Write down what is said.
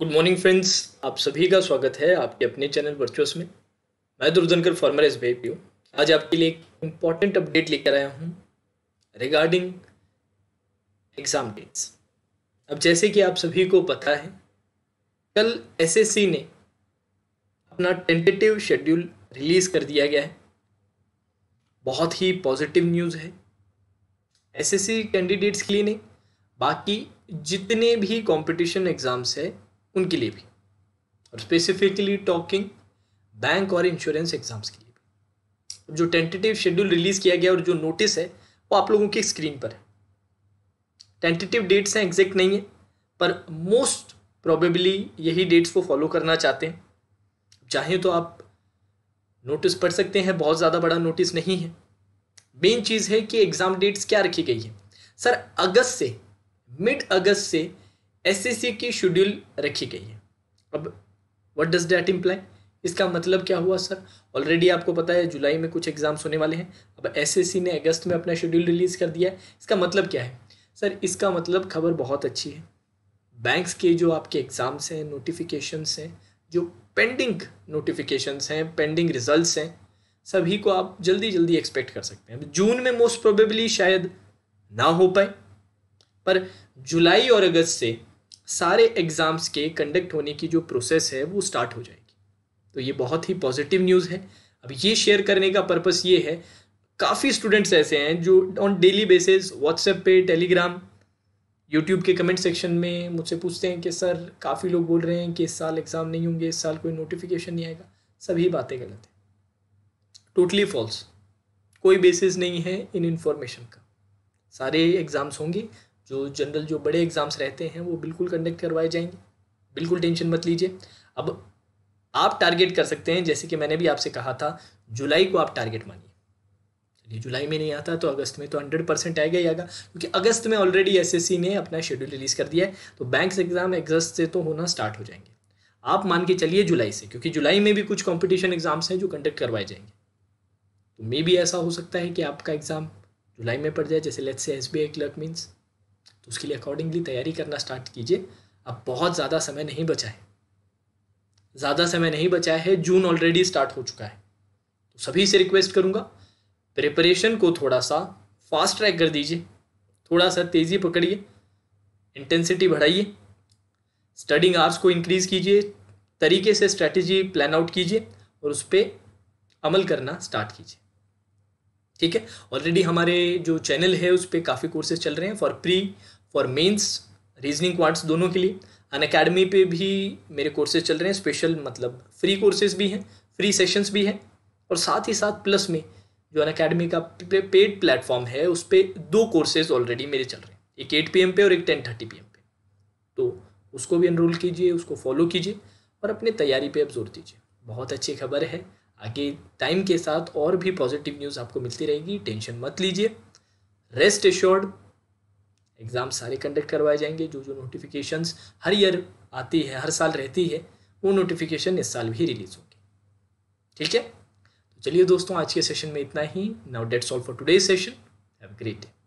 good morning friends आप सभी का स्वागत है आपके अपने चैनल वर्चुअस में मैं दुर्धनकर फॉर्मर एस भाई पी आज आपके लिए एक इम्पॉर्टेंट अपडेट लेकर आया हूँ रिगार्डिंग एग्ज़ाम डेट्स अब जैसे कि आप सभी को पता है कल एसएससी ने अपना टेंटेटिव शेड्यूल रिलीज़ कर दिया गया है बहुत ही पॉजिटिव न्यूज़ है एसएससी कैंडिडेट्स के लिए नहीं बाकी जितने भी कंपटीशन एग्ज़ाम्स है उनके लिए भी और स्पेसिफिकली टॉकिंग बैंक और इंश्योरेंस एग्जाम्स के लिए भी जो टेंटेटिव शेड्यूल रिलीज़ किया गया और जो नोटिस है वो आप लोगों की स्क्रीन पर है टेंटेटिव डेट्स हैं एग्जैक्ट नहीं है पर मोस्ट प्रॉबेबली यही डेट्स को फॉलो करना चाहते हैं चाहें तो आप नोटिस पढ़ सकते हैं बहुत ज़्यादा बड़ा नोटिस नहीं है मेन चीज़ है कि एग्ज़ाम डेट्स क्या रखी गई है सर अगस्त से मिड अगस्त से एस की शेड्यूल रखी गई है अब वट डज डैट इम्प्लाई इसका मतलब क्या हुआ सर ऑलरेडी आपको पता है जुलाई में कुछ एग्जाम्स होने वाले हैं अब एस ने अगस्त में अपना शेड्यूल रिलीज कर दिया है इसका मतलब क्या है सर इसका मतलब खबर बहुत अच्छी है बैंक्स के जो आपके एग्ज़ाम्स हैं नोटिफिकेशंस हैं जो पेंडिंग नोटिफिकेशंस हैं पेंडिंग रिजल्ट्स हैं सभी को आप जल्दी जल्दी एक्सपेक्ट कर सकते हैं जून में मोस्ट प्रोबेबली शायद ना हो पाए पर जुलाई और अगस्त से सारे एग्ज़ाम्स के कंडक्ट होने की जो प्रोसेस है वो स्टार्ट हो जाएगी तो ये बहुत ही पॉजिटिव न्यूज़ है अब ये शेयर करने का पर्पस ये है काफ़ी स्टूडेंट्स ऐसे हैं जो ऑन डेली बेसिस व्हाट्सएप पे टेलीग्राम यूट्यूब के कमेंट सेक्शन में मुझसे पूछते हैं कि सर काफ़ी लोग बोल रहे हैं कि इस साल एग्ज़ाम नहीं होंगे इस साल कोई नोटिफिकेशन नहीं आएगा सभी बातें गलत हैं टोटली फॉल्स कोई बेसिस नहीं है इन इन्फॉर्मेशन का सारे एग्ज़ाम्स होंगे जो जनरल जो बड़े एग्ज़ाम्स रहते हैं वो बिल्कुल कंडक्ट करवाए जाएंगे बिल्कुल टेंशन मत लीजिए अब आप टारगेट कर सकते हैं जैसे कि मैंने भी आपसे कहा था जुलाई को आप टारगेट मानिए चलिए जुलाई में नहीं आता तो अगस्त में तो हंड्रेड परसेंट आएगा ही आएगा क्योंकि अगस्त में ऑलरेडी एस ने अपना शेड्यूल रिलीज़ कर दिया है तो बैंक एग्ज़ाम अगस्त से तो होना स्टार्ट हो जाएंगे आप मान के चलिए जुलाई से क्योंकि जुलाई में भी कुछ कॉम्पिटिशन एग्ज़ाम्स हैं जो कंडक्ट करवाए जाएंगे तो मे भी ऐसा हो सकता है कि आपका एग्ज़ाम जुलाई में पड़ जाए जैसे लेट्स से S B I clerk means उसके लिए अकॉर्डिंगली तैयारी करना स्टार्ट कीजिए अब बहुत ज़्यादा समय नहीं बचा है ज़्यादा समय नहीं बचा है जून ऑलरेडी स्टार्ट हो चुका है तो सभी से रिक्वेस्ट करूँगा प्रिपरेशन को थोड़ा सा फास्ट ट्रैक कर दीजिए थोड़ा सा तेज़ी पकड़िए इंटेंसिटी बढ़ाइए स्टडिंग आवर्स को इंक्रीज़ कीजिए तरीके से स्ट्रैटेजी प्लान आउट कीजिए और उस पर अमल करना स्टार्ट कीजिए ठीक है ऑलरेडी हमारे जो चैनल है उस पर काफ़ी कोर्सेज चल रहे हैं for pre for mains reasoning quants दोनों के लिए अन अकेडमी पर भी मेरे कोर्सेज चल रहे हैं स्पेशल मतलब फ्री कोर्सेज भी हैं फ्री सेशंस भी हैं और साथ ही साथ प्लस में जो अन अकेडमी का पेड प्लेटफॉर्म है उस पर दो कोर्सेज ऑलरेडी मेरे चल रहे हैं एक एट पी पे और एक टेन थर्टी पी पे तो उसको भी एनरोल कीजिए उसको फॉलो कीजिए और अपनी तैयारी पे अब जोर दीजिए बहुत अच्छी खबर है आगे टाइम के साथ और भी पॉजिटिव न्यूज़ आपको मिलती रहेगी टेंशन मत लीजिए रेस्ट एश्योर्ड एग्ज़ाम सारे कंडक्ट करवाए जाएंगे जो जो नोटिफिकेशंस हर ईयर आती है हर साल रहती है वो नोटिफिकेशन इस साल भी रिलीज़ होंगे ठीक है तो चलिए दोस्तों आज के सेशन में इतना ही now that's all for today session have great day